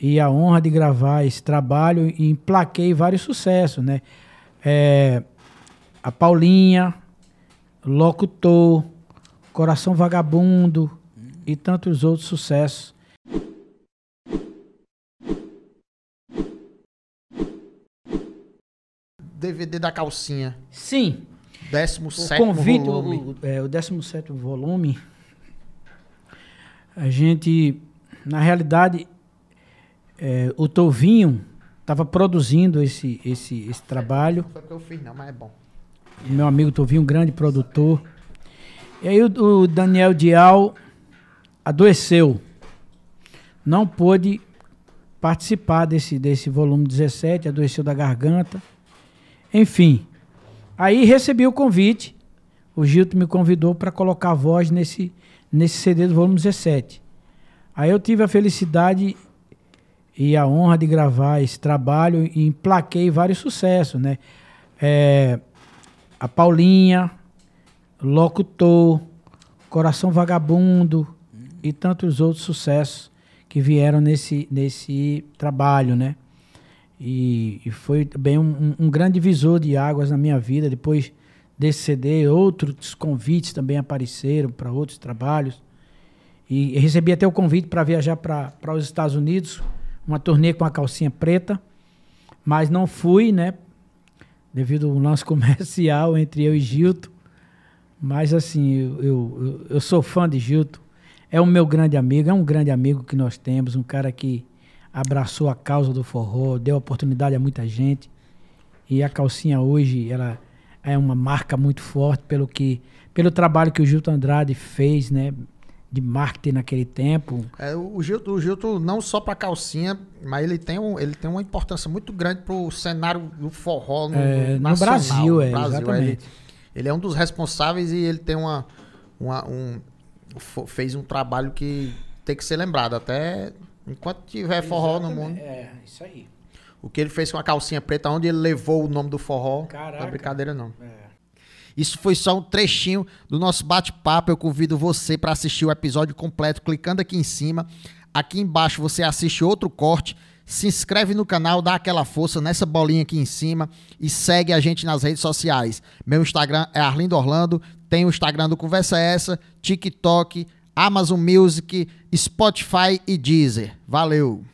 e a honra de gravar esse trabalho e emplaquei vários sucessos, né? É, a Paulinha, Locutor, Coração Vagabundo e tantos outros sucessos. DVD da calcinha. Sim. 17 volume. O, é, o 17 volume. A gente, na realidade, é, o Tovinho estava produzindo esse, esse, esse trabalho. Não foi o que eu fiz, não, mas é bom. Meu amigo Tovinho, um grande produtor. E aí o, o Daniel Dial adoeceu. Não pôde participar desse, desse volume 17, adoeceu da garganta. Enfim. Aí recebi o convite. O Gilto me convidou para colocar a voz nesse, nesse CD do volume 17. Aí eu tive a felicidade e a honra de gravar esse trabalho e emplaquei vários sucessos, né? É, a Paulinha, Locutor, Coração Vagabundo e tantos outros sucessos que vieram nesse, nesse trabalho, né? E, e foi bem um, um, grande visor de águas na minha vida. Depois desse CD, outros convites também apareceram para outros trabalhos. E recebi até o convite para viajar para os Estados Unidos uma turnê com a calcinha preta, mas não fui, né? Devido ao lance comercial entre eu e Gilto. Mas assim, eu, eu, eu sou fã de Gilto. É o meu grande amigo, é um grande amigo que nós temos, um cara que abraçou a causa do forró, deu oportunidade a muita gente. E a calcinha hoje, ela é uma marca muito forte pelo que pelo trabalho que o Gilto Andrade fez, né? de marketing naquele tempo. É, o, Gilto, o não só para calcinha, mas ele tem, um, ele tem uma importância muito grande para o cenário do forró no, é, nacional, é, no Brasil. É, Brasil exatamente. Ele, ele, é um dos responsáveis e ele tem uma, uma um, fez um trabalho que tem que ser lembrado até enquanto tiver forró exatamente. no mundo. É, isso aí. O que ele fez com a calcinha preta, onde ele levou o nome do forró, Caraca. não é brincadeira não. É. Isso foi só um trechinho do nosso bate-papo. Eu convido você para assistir o episódio completo clicando aqui em cima. Aqui embaixo você assiste outro corte. Se inscreve no canal, dá aquela força nessa bolinha aqui em cima e segue a gente nas redes sociais. Meu Instagram é Arlindo Orlando, tem o Instagram do Conversa Essa, TikTok, Amazon Music, Spotify e Deezer. Valeu!